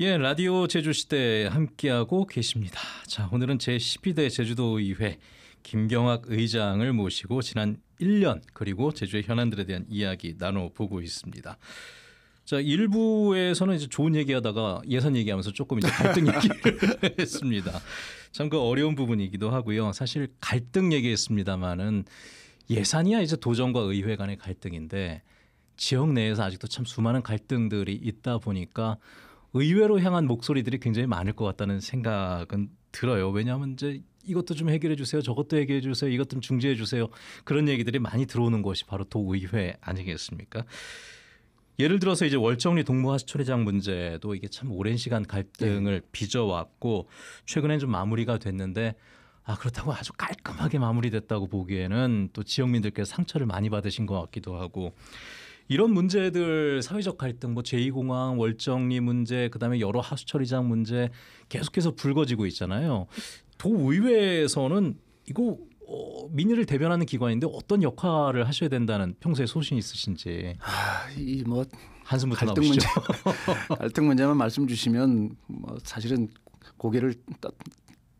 예, 라디오 제주시대 함께하고 계십니다. 자, 오늘은 제12대 제주도의회 김경학 의장을 모시고 지난 1년 그리고 제주의 현안들에 대한 이야기 나눠보고 있습니다. 자, 일부에서는 이제 좋은 얘기하다가 예산 얘기하면서 조금 이제 갈등 얘기를 했습니다. 참 그 어려운 부분이기도 하고요. 사실 갈등 얘기했습니다마는 예산이야 이제 도정과 의회 간의 갈등인데 지역 내에서 아직도 참 수많은 갈등들이 있다 보니까 의외로 향한 목소리들이 굉장히 많을 것 같다는 생각은 들어요. 왜냐하면 이제 이것도 좀 해결해 주세요. 저것도 해결해 주세요. 이것 좀 중재해 주세요. 그런 얘기들이 많이 들어오는 것이 바로 도의회 아니겠습니까? 예를 들어서 이제 월정리 동무하 시초리장 문제도 이게 참 오랜 시간 갈등을 네. 빚어왔고 최근엔 좀 마무리가 됐는데 아 그렇다고 아주 깔끔하게 마무리됐다고 보기에는 또 지역민들께서 상처를 많이 받으신 것 같기도 하고 이런 문제들 사회적 갈등 뭐 제2공항 월정리 문제 그다음에 여러 하수처리장 문제 계속해서 불거지고 있잖아요. 도의회에서는 이거 어, 민의를 대변하는 기관인데 어떤 역할을 하셔야 된다는 평소에 소신 있으신지. 아, 이뭐 한숨부터 갈등 나오시죠. 문제, 갈등 문제만 말씀 주시면 뭐 사실은 고개를 따,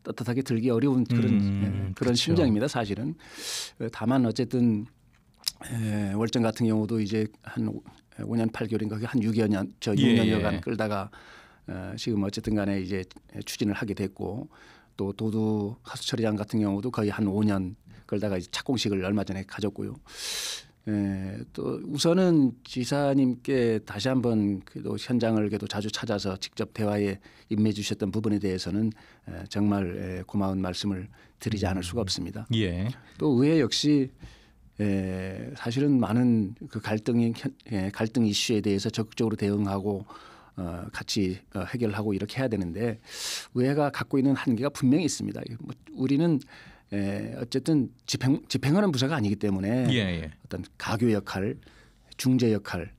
따뜻하게 들기 어려운 그런 음, 예, 그런 그렇죠. 심정입니다. 사실은 다만 어쨌든 에, 예, 월정 같은 경우도 이제 한 5년 8개월인가 한 6년 저 6년여간 예. 예. 끌다가 에, 어, 지금 어쨌든 간에 이제 추진을 하게 됐고 또 도두 하수처리장 같은 경우도 거의 한 5년 끌다가 이제 착공식을 얼마 전에 가졌고요. 에, 예, 또 우선은 지사님께 다시 한번 그래도 현장을 그래도 자주 찾아서 직접 대화에 임해 주셨던 부분에 대해서는 에, 정말 에, 고마운 말씀을 드리지 않을 수가 음. 없습니다. 예. 또 의회 역시 에, 예, 사실은 많은 그 갈등이 예, 갈등 이슈에 대해서 적극적으로 대응하고 어, 같이 어, 해결하고 이렇게 해야 되는데 의회가 갖고 있는 한계가 분명히 있습니다. 뭐 우리는 에, 예, 어쨌든 집행 집행하는 부서가 아니기 때문에 예, 예. 어떤 가교 역할, 중재 역할,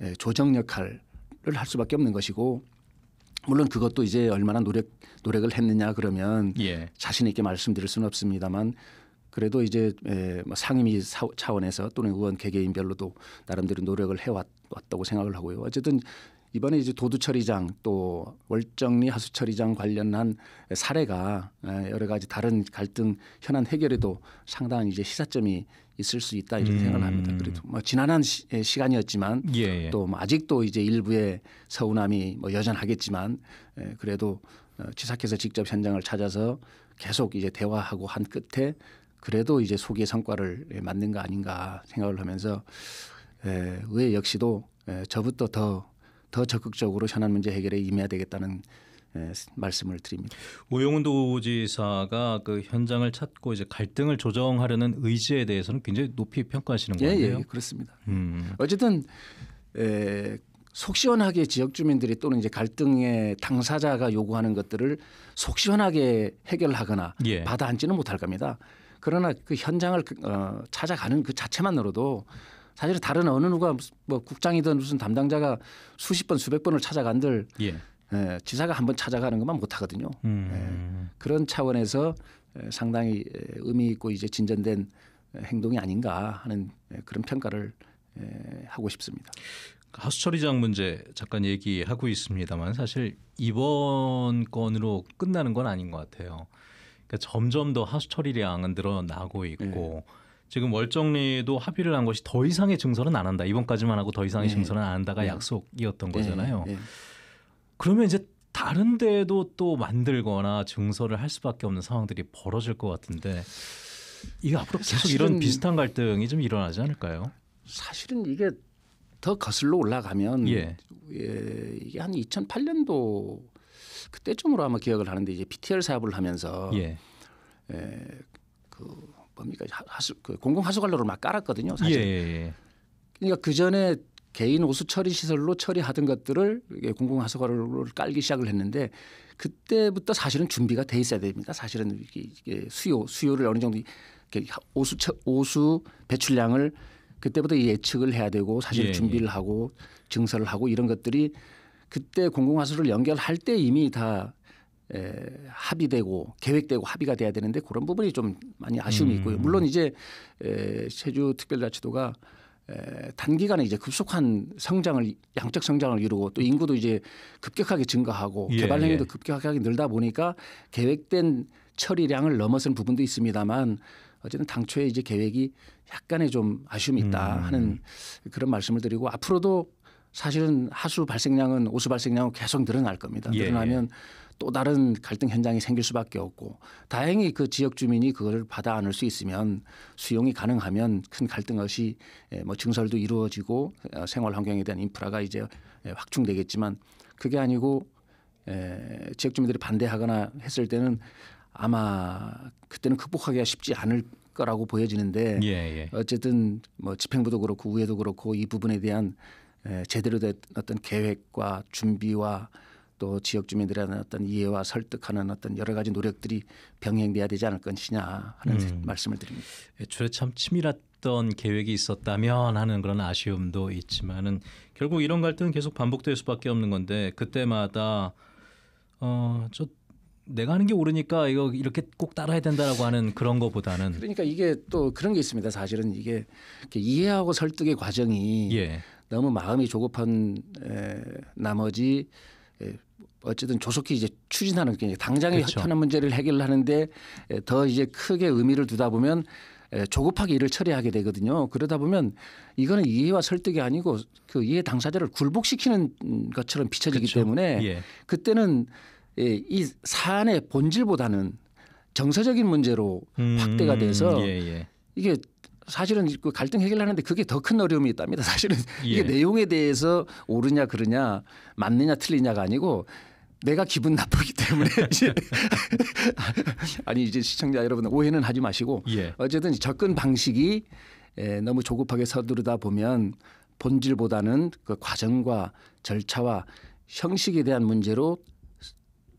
에, 예, 조정 역할을 할 수밖에 없는 것이고 물론 그것도 이제 얼마나 노력 노력을 했느냐 그러면 예. 자신 있게 말씀드릴 수는 없습니다만 그래도 이제 예, 뭐 상임위 차원에서 또는 의원 개개인별로도 나름대로 노력을 해왔다고 생각을 하고요. 어쨌든 이번에 이제 도두처리장 또 월정리 하수처리장 관련한 사례가 예, 여러 가지 다른 갈등 현안 해결에도 상당한 이제 시사점이 있을 수 있다 이런 음. 생각을 합니다. 그래도 뭐 지난한 시, 예, 시 간이었지만 예, 예. 또 뭐 아직도 이제 일부의 서운함이 뭐 여전하겠지만 에, 그래도 지사께서 어, 직접 현장을 찾아서 계속 이제 대화하고 한 끝에 그래도 이제 소기의 성과를 예, 맞는 거 아닌가 생각을 하면서 에, 예, 의회 역시도 에, 예, 저부터 더, 더 적극적으로 현안 문제 해결에 임해야 되겠다는 에, 말씀을 드립니다. 오영훈 도지사가 그 현장을 찾고 이제 갈등을 조정하려는 의지에 대해서는 굉장히 높이 평가하시는 예, 건데요. 예, 그렇습니다. 음. 어쨌든 에, 속 시원하게 지역 주민들이 또는 이제 갈등의 당사자가 요구하는 것들을 속 시원하게 해결하거나 예. 받아안지는 못할 겁니다. 그러나 그 현장을 그, 어, 찾아가는 그 자체만으로도 사실 다른 어느 누가 뭐 국장이든 무슨 담당자가 수십 번 수백 번을 찾아간들 예. 예, 지사가 한번 찾아가는 것만 못하거든요. 음. 예, 그런 차원에서 예, 상당히 예, 의미 있고 이제 진전된 행동이 아닌가 하는 예, 그런 평가를 하고 싶습니다. 하수처리장 문제 잠깐 얘기하고 있습니다만 사실 이번 건으로 끝나는 건 아닌 것 같아요. 그러니까 점점 더 하수 처리량은 늘어나고 있고 네. 지금 월정리도 합의를 한 것이 더 이상의 증설은 안 한다. 이번까지만 하고 더 이상의 네. 증설은 안 한다가 예. 약속이었던 거잖아요. 그러면 이제 다른 데도 또 만들거나 증설을 할 수밖에 없는 상황들이 벌어질 것 같은데 이게 앞으로 계속 이런 비슷한 갈등이 좀 일어나지 않을까요? 사실은 이게 더 거슬러 올라가면 예. 예, 이게 한 2008년도 그때쯤으로 아마 기억을 하는데 이제 PTR 사업을 하면서 예. 에, 예, 그 뭡니까 하수 그 공공 하수관로를 막 깔았거든요. 사실. 예, 예, 예. 그러니까 그 전에 개인 오수 처리 시설로 처리하던 것들을 공공 하수관로를 깔기 시작을 했는데 그때부터 사실은 준비가 돼 있어야 됩니다. 사실은 이게 수요 수요를 어느 정도 오수 오수 배출량을 그때부터 예측을 해야 되고 사실 예, 준비를 하고 증설을 하고 이런 것들이 그때 공공화수를 연결할 때 이미 다 에, 합의되고 계획되고 합의가 돼야 되는데 그런 부분이 좀 많이 아쉬움이 음. 있고요. 물론 이제 에, 제주 특별자치도가 에, 단기간에 이제 급속한 성장을 양적 성장을 이루고 또 인구도 이제 급격하게 증가하고 예, 개발량도 예. 급격하게 늘다 보니까 계획된 처리량을 넘어선 부분도 있습니다만 어쨌든 당초에 이제 계획이 약간의 좀 아쉬움이 있다 음. 하는 그런 말씀을 드리고 앞으로도 사실은 하수 발생량은 오수 발생량은 계속 늘어날 겁니다. 예, 늘어나면 예. 또 다른 갈등 현장이 생길 수밖에 없고 다행히 그 지역 주민이 그걸 받아 안을 수 있으면 수용이 가능하면 큰 갈등 없이 예, 뭐 증설도 이루어지고 어, 생활 환경에 대한 인프라가 이제 확충되겠지만 그게 아니고 지역 주민들이 반대하거나 했을 때는 아마 그때는 극복하기가 쉽지 않을 거라고 보여지는데 예, 예. 어쨌든 뭐 집행부도 그렇고 우회도 그렇고 이 부분에 대한 에, 예, 제대로 된 어떤 계획과 준비와 또 지역 주민들에 대한 어떤 이해와 설득하는 어떤 여러 가지 노력들이 병행돼야 되지 않을 것이냐 하는 음. 말씀을 드립니다. 애초에 예, 참 치밀했던 계획이 있었다면 하는 그런 아쉬움도 있지만은 결국 이런 갈등은 계속 반복될 수밖에 없는 건데 그때마다 어저 내가 하는 게 옳으니까 이거 이렇게 꼭 따라야 된다라고 하는 그런 거보다는 그러니까 이게 또 그런 게 있습니다. 사실은 이게 이해하고 설득의 과정이 예. 너무 마음이 조급한 에, 나머지 에, 어쨌든 조속히 이제 추진하는 게 당장의 그렇죠. 현안 문제를 해결하는데 에, 더 이제 크게 의미를 두다 보면 에, 조급하게 일을 처리하게 되거든요. 그러다 보면 이거는 이해와 설득이 아니고 그 이해 당사자를 굴복시키는 음, 것처럼 비춰지기 그렇죠. 때문에 예. 그때는 에, 예, 이 사안의 본질보다는 정서적인 문제로 음, 확대가 돼서 예, 예. 이게 사실은 그 갈등 해결하는데 그게 더 큰 어려움이 있답니다. 사실은 예. 이게 내용에 대해서 옳으냐 그러냐 맞느냐 틀리냐가 아니고 내가 기분 나쁘기 때문에 아니 이제 시청자 여러분 오해는 하지 마시고 예. 어쨌든 접근 방식이 에, 너무 조급하게 서두르다 보면 본질보다는 그 과정과 절차와 형식에 대한 문제로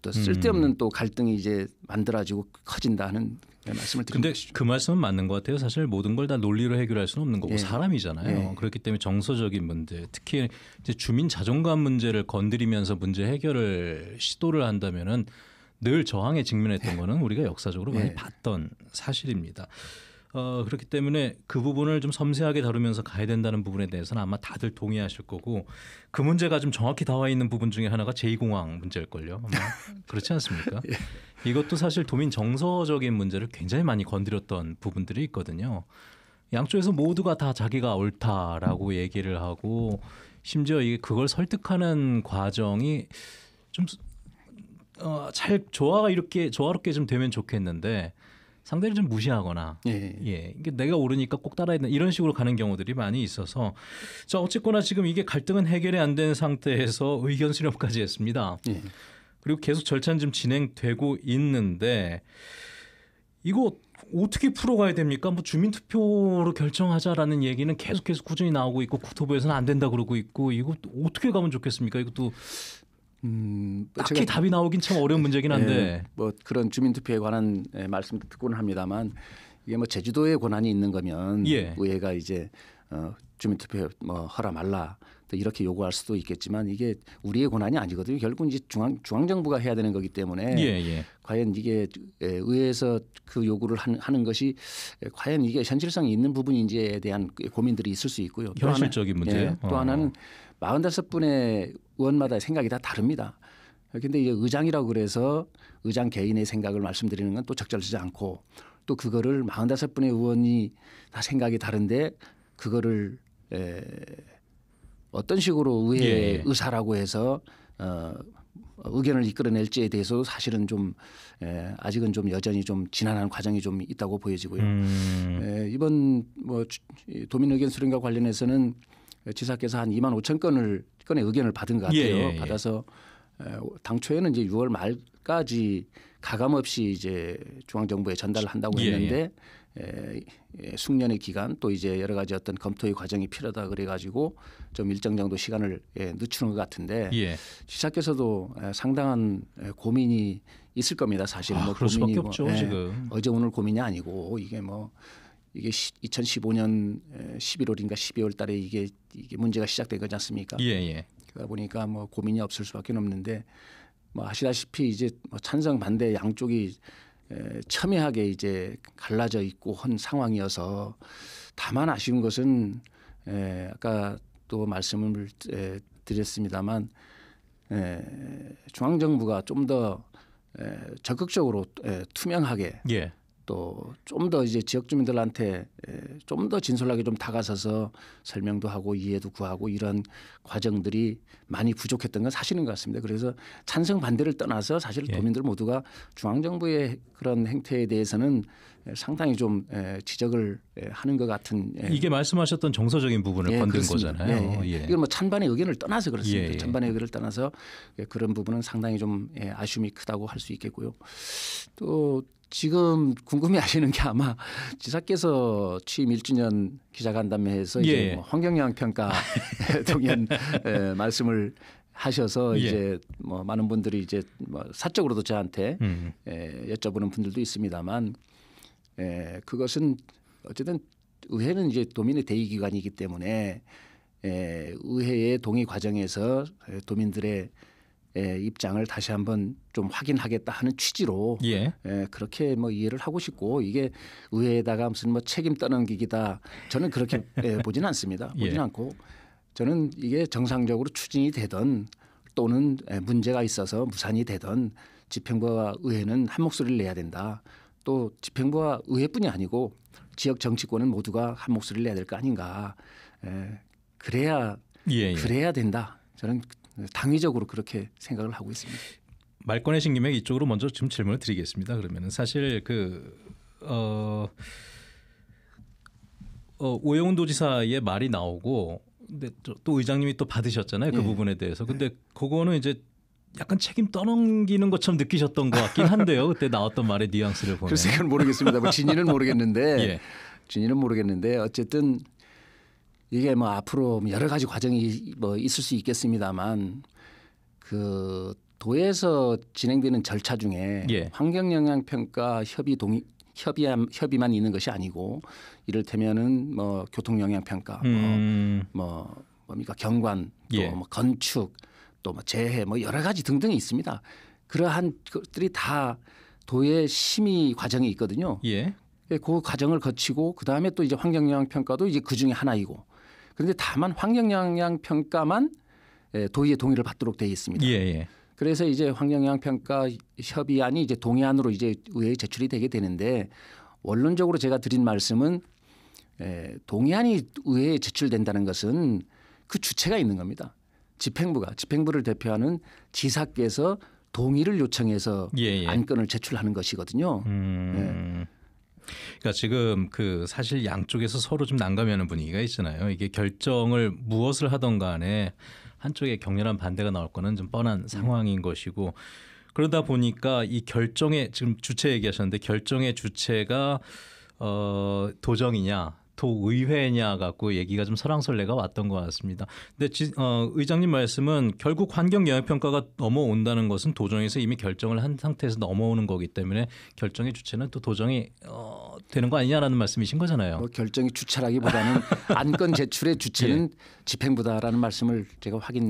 또 쓸데없는 음. 또 갈등이 이제 만들어지고 커진다는 네, 말씀을 드린 근데 것이죠. 그 말씀은 맞는 것 같아요. 사실 모든 걸 다 논리로 해결할 수는 없는 거고 예. 사람이잖아요. 예. 그렇기 때문에 정서적인 문제, 특히 이제 주민 자존감 문제를 건드리면서 문제 해결을 시도를 한다면은 늘 저항에 직면했던 예. 거는 우리가 역사적으로 많이 예. 봤던 사실입니다. 어, 그렇기 때문에 그 부분을 좀 섬세하게 다루면서 가야 된다는 부분에 대해서는 아마 다들 동의하실 거고 그 문제가 좀 정확히 나와 있는 부분 중에 하나가 제2공항 문제일걸요. 아마 그렇지 않습니까? 예. 이것도 사실 도민 정서적인 문제를 굉장히 많이 건드렸던 부분들이 있거든요. 양쪽에서 모두가 다 자기가 옳다라고 얘기를 하고 심지어 이게 그걸 설득하는 과정이 좀 어, 잘 조화가 이렇게 조화롭게 좀 되면 좋겠는데 상대를 좀 무시하거나 예. 예. 이게 내가 오르니까 꼭 따라야 된다 이런 식으로 가는 경우들이 많이 있어서 자 어쨌거나 지금 이게 갈등은 해결이 안 된 상태에서 의견 수렴까지 했습니다. 예. 그리고 계속 절차는 지금 진행되고 있는데 이거 어떻게 풀어가야 됩니까? 뭐 주민투표로 결정하자라는 얘기는 계속해서 꾸준히 나오고 있고 국토부에서는 안 된다 그러고 있고 이거 어떻게 가면 좋겠습니까? 이것도 음, 딱히 답이 나오긴 참 어려운 네, 문제긴 한데 예, 뭐 그런 주민투표에 관한 예, 말씀도 듣고는 합니다만 이게 뭐제주도에 권한이 있는 거면 예. 의회가 이제 어, 주민투표 뭐하라 말라 또 이렇게 요구할 수도 있겠지만 이게 우리의 권한이 아니거든요. 결국은 이제 중앙 중앙 정부가 해야 되는 거기 때문에 예, 예. 과연 이게 의회에서 그 요구를 하는 것이 과연 이게 현실성이 있는 부분인지에 대한 고민들이 있을 수 있고요. 현실적인 문제. 예, 또 어. 하나는 마흔다섯 분의 의원마다 생각이 다 다릅니다. 근데 이제 의장이라고 그래서 의장 개인의 생각을 말씀드리는 건 또적절치 않고 또 그거를 마흔다섯 분의 의원이 다 생각이 다른데 그거를 에 어떤 식으로 의회 예. 의사라고 해서 어, 의견을 이끌어낼지에 대해서 사실은 좀 에, 예, 아직은 좀 여전히 좀 지난한 과정이 좀 있다고 보여지고요. 음. 예, 이번 뭐 도민 의견 수렴과 관련해서는 지사께서 한 2만 5천 건을 건의 의견을 받은 것 같아요. 예, 예, 예. 받아서 에, 당초에는 이제 6월 말까지 가감 없이 이제 중앙 정부에 전달을 한다고 했는데 에, 숙련의 기간 또 이제 여러 가지 어떤 검토의 과정이 필요하다 그래가지고 좀 일정 정도 시간을 예, 늦추는 것 같은데 예. 지사께서도 상당한 고민이 있을 겁니다. 사실 아, 뭐 고민이 뭐, 없죠, 예, 어제 오늘 고민이 아니고 이게 뭐 이게 2015년 11월인가 12월 달에 이게 이게 문제가 시작된 거지 않습니까? 예, 예. 그러다 보니까 뭐 고민이 없을 수밖에 없는데 뭐 아시다시피 이제 뭐 찬성 반대 양쪽이 첨예하게 이제 갈라져 있고 한 상황이어서 다만 아쉬운 것은 에, 아까 또 말씀을 에, 드렸습니다만 에, 중앙정부가 좀 더 적극적으로 에, 투명하게 예. 또좀더 이제 지역 주민들한테 좀 더 진솔하게 좀 다가서서 설명도 하고 이해도 구하고 이런 과정들이 많이 부족했던 건 사실인 것 같습니다. 그래서 찬성 반대를 떠나서 사실 예. 도민들 모두가 중앙정부의 그런 행태에 대해서는 상당히 좀 지적을 하는 것 같은 이게 말씀하셨던 정서적인 부분을 예, 건든 그렇습니다. 거잖아요. 예, 예. 예. 이건 뭐 찬반의 의견을 떠나서 그렇습니다. 예, 예. 찬반의 의견을 떠나서 그런 부분은 상당히 좀 아쉬움이 크다고 할 수 있겠고요. 또 지금 궁금해하시는 게 아마 지사께서 취임 1주년 기자간담회에서 예. 뭐 환경영향 평가 동연 예, 말씀을 하셔서 예. 이제 뭐 많은 분들이 이제 뭐 사적으로도 저한테 음. 예, 여쭤보는 분들도 있습니다만 예, 그것은 어쨌든 의회는 이제 도민의 대의기관이기 때문에 예, 의회의 동의 과정에서 예, 도민들의 예, 입장을 다시 한번 좀 확인하겠다 하는 취지로 예. 예. 그렇게 뭐 이해를 하고 싶고 이게 의회에다가 무슨 뭐 책임 떠넘기기다 저는 그렇게 예, 보지는 않습니다. 예. 보지는 예. 않고 저는 이게 정상적으로 추진이 되던 또는 예, 문제가 있어서 무산이 되던 집행부와 의회는 한 목소리를 내야 된다. 또 집행부와 의회뿐이 아니고 지역 정치권은 모두가 한 목소리를 내야 될 거 아닌가. 에, 예, 그래야 그래야 된다. 저는 네, 당위적으로 그렇게 생각을 하고 있습니다. 말 꺼내신 김에 이쪽으로 먼저 좀 질문을 드리겠습니다. 그러면 사실 그 어, 어, 오영훈 도지사의 말이 나오고 근데 또 의장님이 또 받으셨잖아요 그 예. 부분에 대해서 근데 네. 그거는 이제 약간 책임 떠넘기는 것처럼 느끼셨던 것 같긴 한데요 그때 나왔던 말의 뉘앙스를 보면 글쎄 그 모르겠습니다 뭐 진위는 모르겠는데 예. 진위는 모르겠는데 어쨌든 이게 뭐 앞으로 뭐 여러 가지 과정이 뭐 있을 수 있겠습니다만 그 도에서 진행되는 절차 중에 예. 환경 영향 평가 협의 동의 협의 협의만 있는 것이 아니고 이를테면은 뭐 교통 영향 평가 뭐, 음. 뭐, 뭐 뭡니까 경관 또 예. 뭐 건축 또 뭐 재해 뭐 여러 가지 등등이 있습니다. 그러한 것들이 다 도의 심의 과정이 있거든요. 예. 그 과정을 거치고 그 다음에 또 이제 환경 영향 평가도 이제 그 중에 하나이고 그런데 다만 환경영향 평가만 예, 도의의 동의를 받도록 되어 있습니다. 예, 예. 그래서 이제 환경영향 평가 협의안이 이제 동의안으로 이제 의회에 제출이 되게 되는데 원론적으로 제가 드린 말씀은 에, 예, 동의안이 의회에 제출된다는 것은 그 주체가 있는 겁니다. 집행부가 집행부를 대표하는 지사께서 동의를 요청해서 예, 예. 안건을 제출하는 것이거든요. 음. 예. 그러니까 지금 그 사실 양쪽에서 서로 좀 난감해하는 분위기가 있잖아요. 이게 결정을 무엇을 하던 간에 한쪽에 격렬한 반대가 나올 거는 좀 뻔한 네. 상황인 것이고 그러다 보니까 이 결정의 지금 주체 얘기하셨는데 결정의 주체가 어 도정이냐 도의회냐 갖고 얘기가 좀설랑설래가 왔던 것 같습니다. 근데 지, 어, 의장님 말씀은 결국 환경 영향 평가가 넘어온다는 것은 도정에서 이미 결정을 한 상태에서 넘어오는 거기 때문에 결정의 주체는 또 도정이 어, 되는 거 아니냐라는 말씀이신 거잖아요. 뭐 결정이 주체라기보다는 안건 제출의 주체는 예. 집행부다라는 말씀을 제가 확인.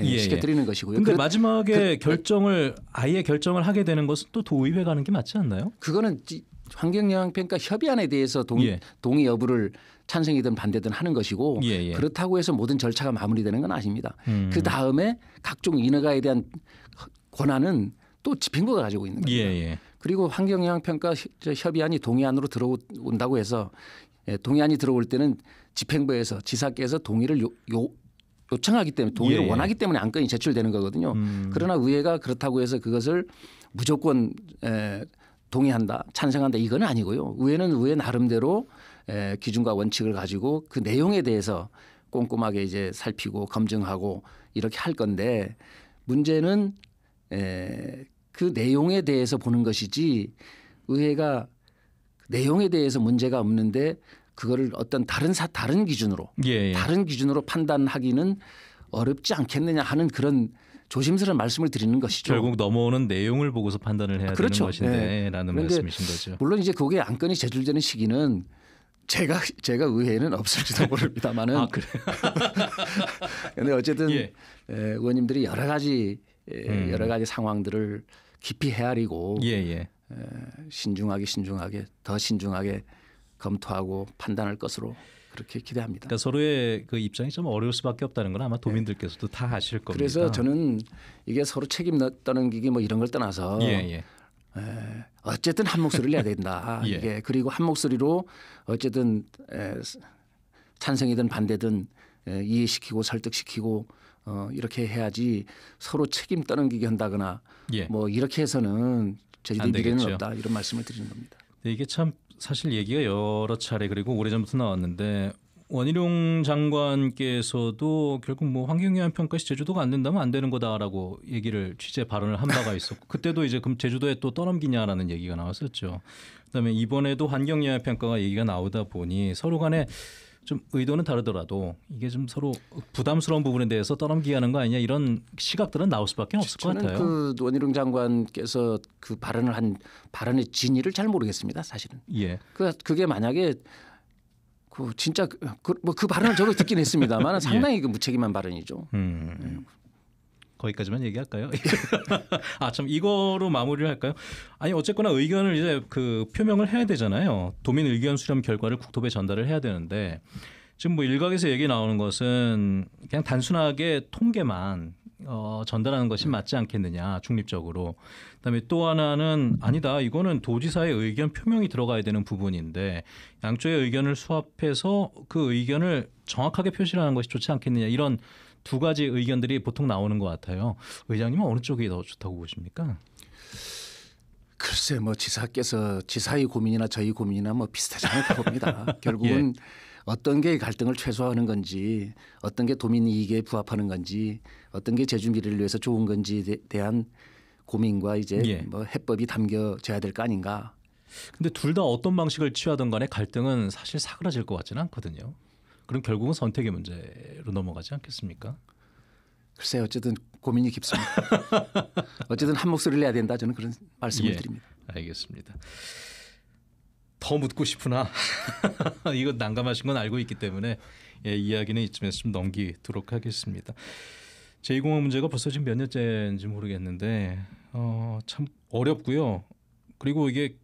예, 시켜드리는 예. 것이고요. 그런, 마지막에 그, 네. 결정을 아예 결정을 하게 되는 것은 또 도의회 가는 게 맞지 않나요? 그거는 환경영향평가 협의안에 대해서 동, 예. 동의 여부를 찬성이든 반대든 하는 것이고 예예. 예. 그렇다고 해서 모든 절차가 마무리되는 건 아닙니다. 음. 그 다음에 각종 인허가에 대한 권한은 또 집행부가 가지고 있는 거예요. 예예. 그리고 환경영향평가 협의안이 동의안으로 들어온다고 해서 예, 동의안이 들어올 때는 집행부에서 지사께서 동의를 요, 요 요청하기 때문에 동의를 예, 예. 원하기 때문에 안건이 제출되는 거거든요. 음. 그러나 의회가 그렇다고 해서 그것을 무조건 에, 동의한다, 찬성한다 이건 아니고요. 의회는 의회 나름대로 에, 기준과 원칙을 가지고 그 내용에 대해서 꼼꼼하게 이제 살피고 검증하고 이렇게 할 건데 문제는 에, 그 내용에 대해서 보는 것이지 의회가 내용에 대해서 문제가 없는데 그거를 어떤 다른 사 다른 기준으로 예, 예. 다른 기준으로 판단하기는 어렵지 않겠느냐 하는 그런 조심스러운 말씀을 드리는 것이죠. 결국 넘어오는 내용을 보고서 판단을 해야 그렇죠. 되는 것인데라는 네. 말씀이신 거죠. 물론 이제 그게 안건이 제출되는 시기는 제가 제가 의회에는 없을지도 모릅니다만은. 아 그래. 근데 어쨌든 예. 예. 의원님들이 여러 가지 예, 음. 여러 가지 상황들을 깊이 헤아리고 예, 예, 예. 신중하게 신중하게 더 신중하게 검토하고 판단할 것으로 그렇게 기대합니다. 그러니까 서로의 그 입장이 좀 어려울 수밖에 없다는 건 아마 예. 도민들께서도 네. 다 아실 겁니다. 그래서 저는 이게 서로 책임 떠넘기기 뭐 이런 걸 떠나서 예, 예. 에, 예, 어쨌든 한 목소리를 내야 된다. 예. 이게 그리고 한 목소리로 어쨌든 에, 예, 찬성이든 반대든 에, 이해시키고 설득시키고 어, 이렇게 해야지 서로 책임 떠넘기게 한다거나 예. 뭐 이렇게 해서는 저희들 미래는 없다 이런 말씀을 드리는 겁니다. 이게 참 사실 얘기가 여러 차례 그리고 오래전부터 나왔는데 원희룡 장관께서도 결국 뭐 환경영향 평가시 제주도가 안 된다면 안 되는 거다라고 얘기를 취재 발언을 한 바가 있었고 그때도 이제 그럼 제주도에 또 떠넘기냐라는 얘기가 나왔었죠. 그다음에 이번에도 환경영향 평가가 얘기가 나오다 보니 서로 간에 좀 의도는 다르더라도 이게 좀 서로 부담스러운 부분에 대해서 떠넘기하는 게거 아니냐 이런 시각들은 나올 수밖에 없을 것 같아요. 그 원희룡 장관께서 그 발언을 한 발언의 진위를 잘 모르겠습니다. 사실은. 예. 그 그게 만약에 그 진짜 그 뭐그 뭐그 발언을 저도 듣긴 했습니다만 상당히 예. 그 무책임한 발언이죠. 음. 네. 거기까지만 얘기할까요? 아참 이거로 마무리를 할까요? 아니 어쨌거나 의견을 이제 그 표명을 해야 되잖아요. 도민 의견 수렴 결과를 국토부에 전달을 해야 되는데 지금 뭐 일각에서 얘기 나오는 것은 그냥 단순하게 통계만 어, 전달하는 것이 맞지 않겠느냐 중립적으로. 그다음에 또 하나는 아니다 이거는 도지사의 의견 표명이 들어가야 되는 부분인데 양쪽의 의견을 수합해서 그 의견을 정확하게 표시하는 것이 좋지 않겠느냐 이런 두 가지 의견들이 보통 나오는 것 같아요. 의장님은 어느 쪽이 더 좋다고 보십니까? 글쎄 뭐 지사께서 지사의 고민이나 저희 고민이나 뭐 비슷하지 않을까 봅니다. 예. 결국은 예. 어떤 게 갈등을 최소화하는 건지 어떤 게 도민 이익에 부합하는 건지 어떤 게 제주 미를 위해서 좋은 건지에 대한 고민과 이제 예. 뭐 해법이 담겨져야 될 거 아닌가. 근데 둘 다 어떤 방식을 취하든 간에 갈등은 사실 사그라질 것 같지는 않거든요. 그럼 결국은 선택의 문제로 넘어가지 않겠습니까? 글쎄 어쨌든 고민이 깊습니다. 어쨌든 한 목소리를 내야 된다 저는 그런 말씀을 예, 드립니다. 알겠습니다. 더 묻고 싶으나 이거 난감하신 건 알고 있기 때문에 예, 이야기는 이쯤에서 좀 넘기도록 하겠습니다. 제2공항 문제가 벌써 지금 몇 년째인지 모르겠는데 어, 참 어렵고요. 그리고 이게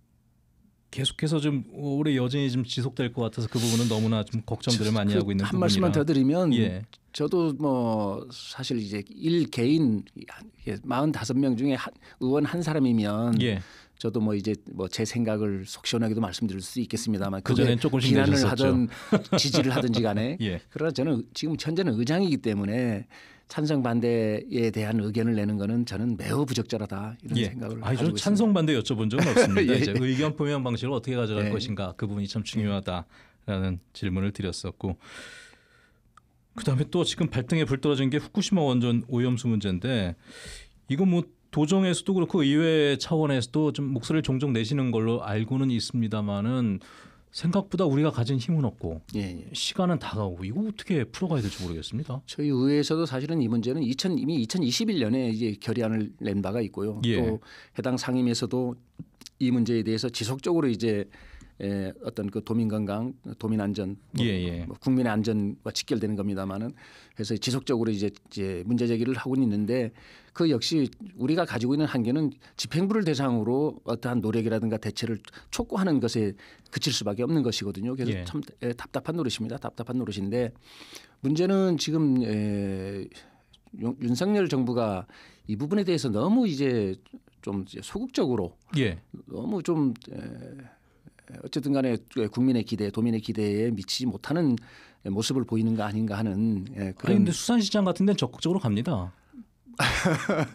계속해서 좀 올해 여전히 좀 지속될 것 같아서 그 부분은 너무나 좀 걱정들을 그 많이 그 하고 있는 한 말씀만 더 드리면 예. 저도 뭐 사실 이제 일 개인 마흔다섯 명 중에 한, 의원 한 사람이면 예. 저도 뭐 이제 뭐 제 생각을 속 시원하게도 말씀드릴 수 있겠습니다만 그전엔 조금씩 비난을 내셨었죠. 하던 지지를 하든지 간에 예. 그러나 저는 지금 현재는 의장이기 때문에 찬성 반대에 대한 의견을 내는 것은 저는 매우 부적절하다 이런 예. 생각을 아니, 가지고 저는 찬성 있습니다. 반대 여쭤본 적은 없습니다. 예. 이제 그 의견 표명 방식을 어떻게 가져갈 예. 것인가 그 부분이 참 중요하다라는 질문을 드렸었고 그다음에 또 지금 발등에 불 떨어진 게 후쿠시마 원전 오염수 문제인데 이거 뭐 도정에서도 그렇고 의회 차원에서도 좀 목소리를 종종 내시는 걸로 알고는 있습니다만은 생각보다 우리가 가진 힘은 없고 예, 예. 시간은 다가오고 이거 어떻게 풀어가야 될지 모르겠습니다. 저희 의회에서도 사실은 이 문제는 2000, 이미 2021년에 이제 결의안을 낸 바가 있고요. 예. 또 해당 상임위에서도 이 문제에 대해서 지속적으로 이제 에, 예, 어떤 그 도민 건강, 도민 안전, 뭐, 예, 예. 뭐 국민의 안전과 직결되는 겁니다만은 그래서 지속적으로 이제, 이제 문제 제기를 하고는 있는데 그 역시 우리가 가지고 있는 한계는 집행부를 대상으로 어떠한 노력이라든가 대체를 촉구하는 것에 그칠 수밖에 없는 것이거든요. 그래서 예. 참 에, 예, 답답한 노릇입니다. 답답한 노릇인데 문제는 지금 에, 예, 윤석열 정부가 이 부분에 대해서 너무 이제 좀 소극적으로 예. 너무 좀 에, 어쨌든 간에 국민의 기대, 도민의 기대에 미치지 못하는 모습을 보이는 거 아닌가 하는 예, 그런. 그런데 수산시장 같은 데는 적극적으로 갑니다.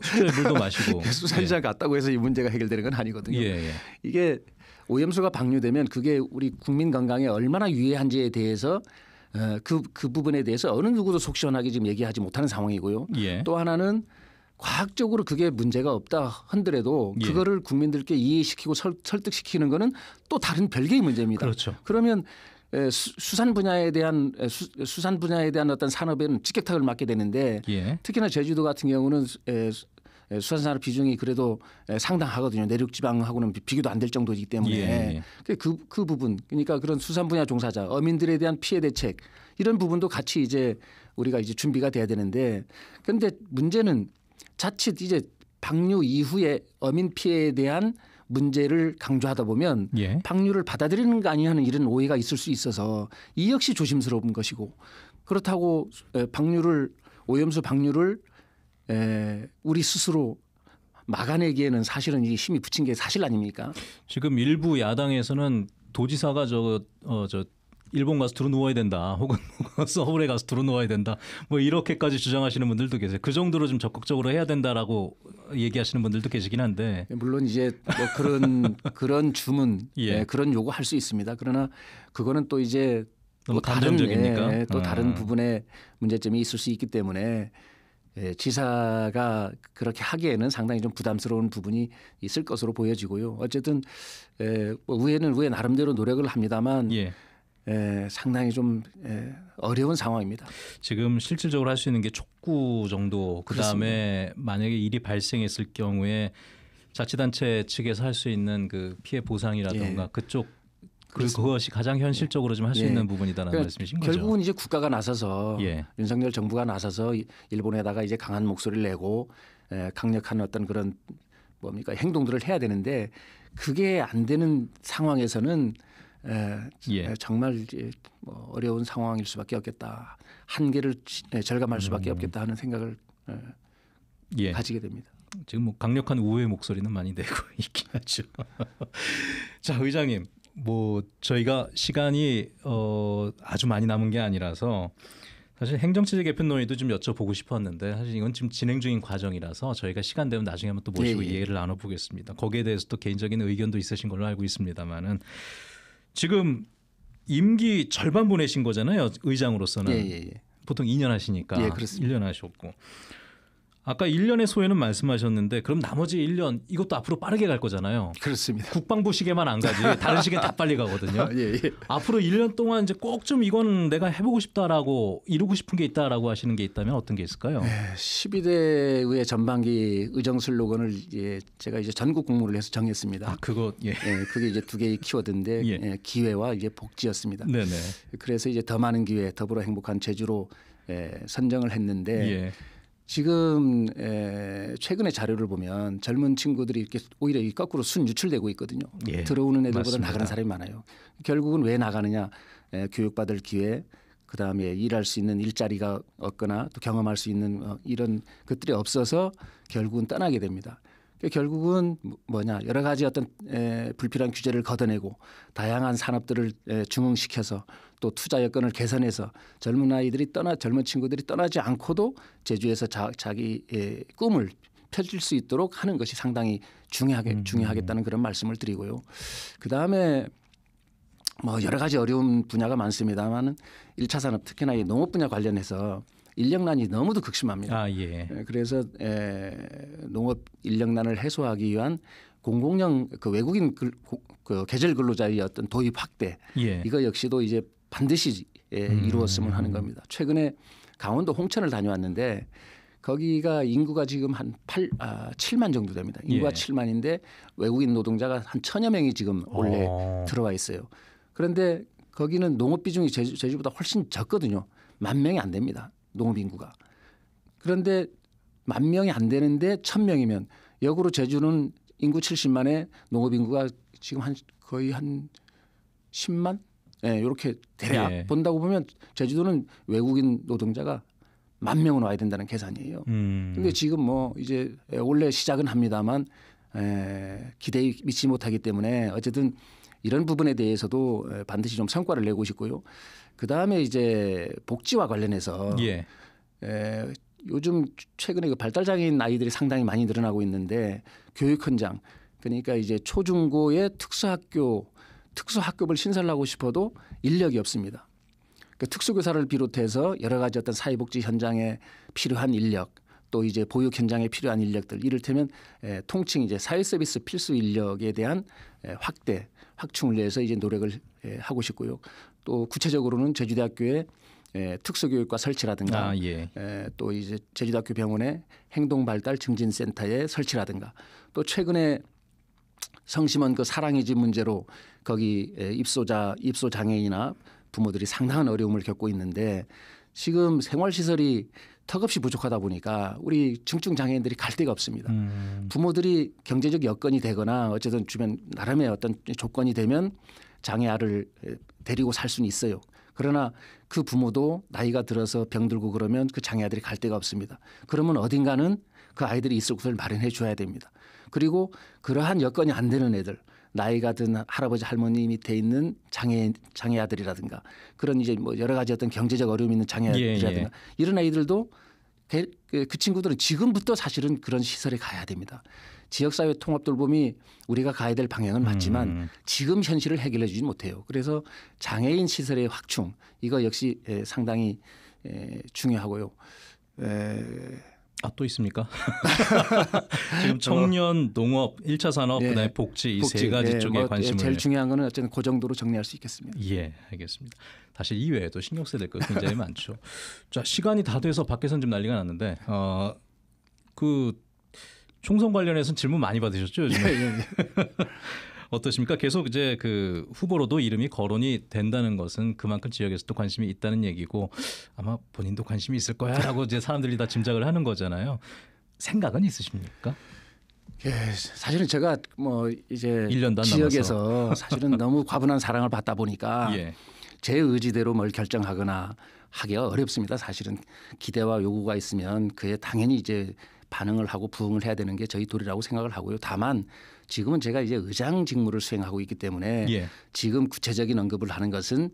수조 물도 마시고 수산시장 예. 갔다고 해서 이 문제가 해결되는 건 아니거든요. 예, 예, 이게 오염수가 방류되면 그게 우리 국민 건강에 얼마나 유해한지에 대해서 그그 어, 그 부분에 대해서 어느 누구도 속 시원하게 지금 얘기하지 못하는 상황이고요. 예. 또 하나는 과학적으로 그게 문제가 없다 한들에도 예. 그거를 국민들께 이해시키고 설, 득시키는 거는 또 다른 별개의 문제입니다. 그렇죠. 그러면 수산 분야에 대한 수, 산 분야에 대한 어떤 산업에는 직격탄을 맞게 되는데 예. 특히나 제주도 같은 경우는 수산산업 비중이 그래도 상당하거든요. 내륙지방하고는 비교도 안 될 정도이기 때문에 예. 예. 그, 그, 그 부분 그러니까 그런 수산 분야 종사자 어민들에 대한 피해 대책 이런 부분도 같이 이제 우리가 이제 준비가 돼야 되는데 그런데 문제는 자칫 이제 방류 이후에 어민 피해에 대한 문제를 강조하다 보면 예. 방류를 받아들이는 거 아니냐는 이런 오해가 있을 수 있어서 이 역시 조심스러운 것이고 그렇다고 방류를 오염수 방류를 에, 우리 스스로 막아내기에는 사실은 이 힘이 붙인 게 사실 아닙니까? 지금 일부 야당에서는 도지사가 저 어저 어, 저 일본 가서 들어 누워야 된다. 혹은 서울에 가서 들어 누워야 된다. 뭐 이렇게까지 주장하시는 분들도 계세요. 그 정도로 좀 적극적으로 해야 된다라고 얘기하시는 분들도 계시긴 한데 예, 물론 이제 뭐 그런 그런 주문 예. 예, 그런 요구 할 수 있습니다. 그러나 그거는 또 이제 또 다른 예, 또 아. 다른 부분에 문제점이 있을 수 있기 때문에 예, 지사가 그렇게 하기에는 상당히 좀 부담스러운 부분이 있을 것으로 보여지고요. 어쨌든 예, 뭐 우회는 우회 나름대로 노력을 합니다만 예. 예, 상당히 좀 예, 어려운 상황입니다. 지금 실질적으로 할 수 있는 게 촉구 정도. 그 다음에 만약에 일이 발생했을 경우에 자치단체 측에서 할 수 있는 그 피해 보상이라든가 예. 그쪽 그 그것이 가장 현실적으로 좀 할수 예. 있는 부분이다라는 그러니까 말씀이신 거죠. 결국은 이제 국가가 나서서 예. 윤석열 정부가 나서서 일본에다가 이제 강한 목소리를 내고 에, 예, 강력한 어떤 그런 뭡니까 행동들을 해야 되는데 그게 안 되는 상황에서는 에, 예, 예. 예. 정말 뭐 어려운 상황일 수밖에 없겠다. 한계를 네, 절감할 수밖에 음. 없겠다 하는 생각을 예, 예. 가지게 됩니다. 지금 뭐 강력한 우호의 목소리는 많이 내고 있긴 하죠. 자 의장님, 뭐 저희가 시간이 어, 아주 많이 남은 게 아니라서 사실 행정체제 개편 논의도 좀 여쭤보고 싶었는데 사실 이건 지금 진행 중인 과정이라서 저희가 시간 되면 나중에 한번 또 모시고 예, 예. 이해를 나눠보겠습니다. 거기에 대해서 또 개인적인 의견도 있으신 걸로 알고 있습니다만은 지금 임기 절반 보내신 거잖아요. 의장으로서는. 예, 예, 예. 보통 2년 하시니까 예, 1년 하셨고 아까 1년의 소회는 말씀하셨는데 그럼 나머지 1년 이것도 앞으로 빠르게 갈 거잖아요. 그렇습니다. 국방부 시계만 안 가지 다른 시계다 빨리 가거든요. 예, 예. 앞으로 1년 동안 이제 꼭 좀 이건 내가 해보고 싶다라고 이루고 싶은 게 있다라고 하시는 게 있다면 어떤 게 있을까요? 네, 12대 의회 전반기 의정 슬로건을 예, 제가 이제 전국 공모를 해서 정했습니다. 아, 그거 예. 예. 그게 이제 두 개의 키워드인데 예. 예. 기회와 이제 복지였습니다. 네네. 그래서 이제 더 많은 기회, 더불어 행복한 제주로 예, 선정을 했는데. 예. 지금 에, 최근에 자료를 보면 젊은 친구들이 이렇게 오히려 이 거꾸로 순 유출되고 있거든요. 예, 들어오는 애들보다 맞습니다. 나가는 사람이 많아요. 결국은 왜 나가느냐? 에, 교육받을 기회, 그 다음에 일할 수 있는 일자리가 없거나 또 경험할 수 있는 어, 이런 것들이 없어서 결국은 떠나게 됩니다. 그 결국은 뭐, 뭐냐 여러 가지 어떤 에, 불필요한 규제를 걷어내고 다양한 산업들을 에, 중흥시켜서 또 투자 여건을 개선해서 젊은 아이들이 떠나 젊은 친구들이 떠나지 않고도 제주에서 자, 자기 에, 꿈을 펼칠 수 있도록 하는 것이 상당히 중요하게 음. 중요하겠다는 그런 말씀을 드리고요. 그 다음에 뭐 여러 가지 어려운 분야가 많습니다만은 1차 산업 특히나 이 농업 분야 관련해서 인력난이 너무도 극심합니다. 아, 예. 예 그래서 에, 예, 농업 인력난을 해소하기 위한 공공형그 외국인 글, 그 계절 근로자의 어떤 도입 확대 예. 이거 역시도 이제 반드시 예, 이루었으면 음. 하는 겁니다. 최근에 강원도 홍천을 다녀왔는데 거기가 인구가 지금 한 8, 아, 7만 정도 됩니다. 인구가 예. 7만인데 외국인 노동자가 한 천여 명이 지금 원래 오. 어. 들어와 있어요. 그런데 거기는 농업 비중이 제주, 보다 훨씬 적거든요. 만 명이 안 됩니다. 농업 인구가. 그런데 만 명이 안 되는데 천 명이면 역으로 제주는 인구 70만에 농업 인구가 지금 한 거의 한 10만 예, 네, 이렇게 대략 예. 본다고 보면 제주도는 외국인 노동자가 만 명은 와야 된다는 계산이에요. 음. 근데 지금 뭐 이제 예, 원래 시작은 합니다만 에, 예, 기대에 미치 못하기 때문에 어쨌든 이런 부분에 대해서도 예, 반드시 좀 성과를 내고 싶고요. 그 다음에 이제 복지와 관련해서 예. 에, 요즘 최근에 그 발달 장애인 아이들이 상당히 많이 늘어나고 있는데 교육 현장 그러니까 이제 초중고의 특수학교 특수학급을 신설하고 싶어도 인력이 없습니다. 그 특수교사를 비롯해서 여러 가지 어떤 사회복지 현장에 필요한 인력 또 이제 보육 현장에 필요한 인력들 이를테면 에, 통칭 이제 사회서비스 필수 인력에 대한 에, 확대 확충을 위해서 이제 노력을 에, 하고 싶고요. 또 구체적으로는 제주대학교의 예, 특수교육과 설치라든가 아, 예. 예, 또 이제 제주대학교 병원의 행동발달 증진센터의 설치라든가 또 최근에 성심원 그사랑이지 문제로 거기 예, 입소자 입소 장애인이나 부모들이 상당한 어려움을 겪고 있는데 지금 생활시설이 턱없이 부족하다 보니까 우리 중증 장애인들이 갈 데가 없습니다. 음. 부모들이 경제적 여건이 되거나 어쨌든 주변 나름의 어떤 조건이 되면 장애아를 데리고 살 수는 있어요. 그러나 그 부모도 나이가 들어서 병들고 그러면 그 장애아들이 갈 데가 없습니다. 그러면 어딘가는 그 아이들이 있을 곳을 마련해 줘야 됩니다. 그리고 그러한 여건이 안 되는 애들 나이가 든 할아버지 할머니 밑에 있는 장애 장애 아들이라든가 그런 이제 뭐 여러 가지 어떤 경제적 어려움이 있는 장애 예, 아들이라든가 예, 예. 이런 아이들도 그, 그, 그 친구들은 지금부터 사실은 그런 시설에 가야 됩니다. 지역사회 통합 돌봄이 우리가 가야 될 방향은 맞지만 음. 지금 현실을 해결해 주지 못해요. 그래서 장애인 시설의 확충 이거 역시 상당히 중요하고요. 에, 아, 또 있습니까? 지금 청년, 농업, 1차 산업, 네. 그다음에 복지 이 세 가지 네, 쪽에 뭐, 예, 관심을 제일 중요한 거는 어쨌든 그 정도로 정리할 수 있겠습니다. 예, 알겠습니다. 사실 이외에도 신경 써야 될거 굉장히 많죠. 자, 시간이 다 돼서 밖에선 좀 난리가 났는데 어, 그 총선 관련해서 질문 많이 받으셨죠, 요즘에? 예, 예. 어떠십니까? 계속 이제 그 후보로도 이름이 거론이 된다는 것은 그만큼 지역에서도 관심이 있다는 얘기고 아마 본인도 관심이 있을 거야라고 이제 사람들이 다 짐작을 하는 거잖아요. 생각은 있으십니까? 예, 사실은 제가 뭐 이제 지역에서 사실은 너무 과분한 사랑을 받다 보니까 예. 제 의지대로 뭘 결정하거나 하기가 어렵습니다. 사실은 기대와 요구가 있으면 그에 당연히 이제 반응을 하고 부응을 해야 되는 게 저희 도리라고 생각을 하고요. 다만 지금은 제가 이제 의장 직무를 수행하고 있기 때문에 예. 지금 구체적인 언급을 하는 것은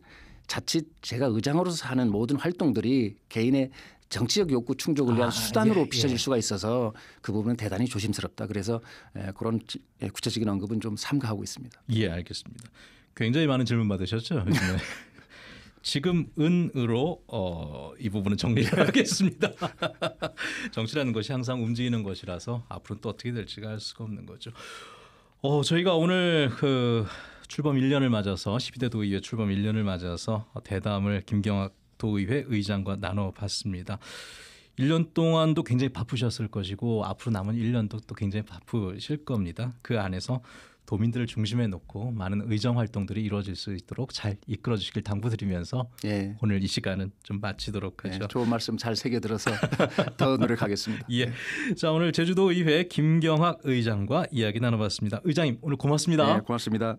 자칫 제가 의장으로서 하는 모든 활동들이 개인의 정치적 욕구 충족을 위한 아, 수단으로 예, 예. 비춰질 예. 수가 있어서 그 부분은 대단히 조심스럽다. 그래서 그런 구체적인 언급은 좀 삼가하고 있습니다. 예, 알겠습니다. 굉장히 많은 질문 받으셨죠? 지금 은으로 어, 이 부분은 정리를 하겠습니다. 정치라는 것이 항상 움직이는 것이라서 앞으로또 어떻게 될지가 알 수가 없는 거죠. 어, 저희가 오늘 그 출범 1년을 맞아서 12대 도의회 출범 1년을 맞아서 대담을 김경학 도의회 의장과 나눠봤습니다. 1년 동안도 굉장히 바쁘셨을 것이고 앞으로 남은 1년도 또 굉장히 바쁘실 겁니다. 그 안에서 도민들을 중심에 놓고 많은 의정 활동들이 이루어질 수 있도록 잘 이끌어 주시길 당부드리면서 예. 오늘 이 시간은 좀 마치도록 예, 하죠. 예, 좋은 말씀 잘 새겨 들어서 더 노력하겠습니다. 예. 자 오늘 제주도 의회 김경학 의장과 이야기 나눠봤습니다. 의장님 오늘 고맙습니다. 예, 고맙습니다.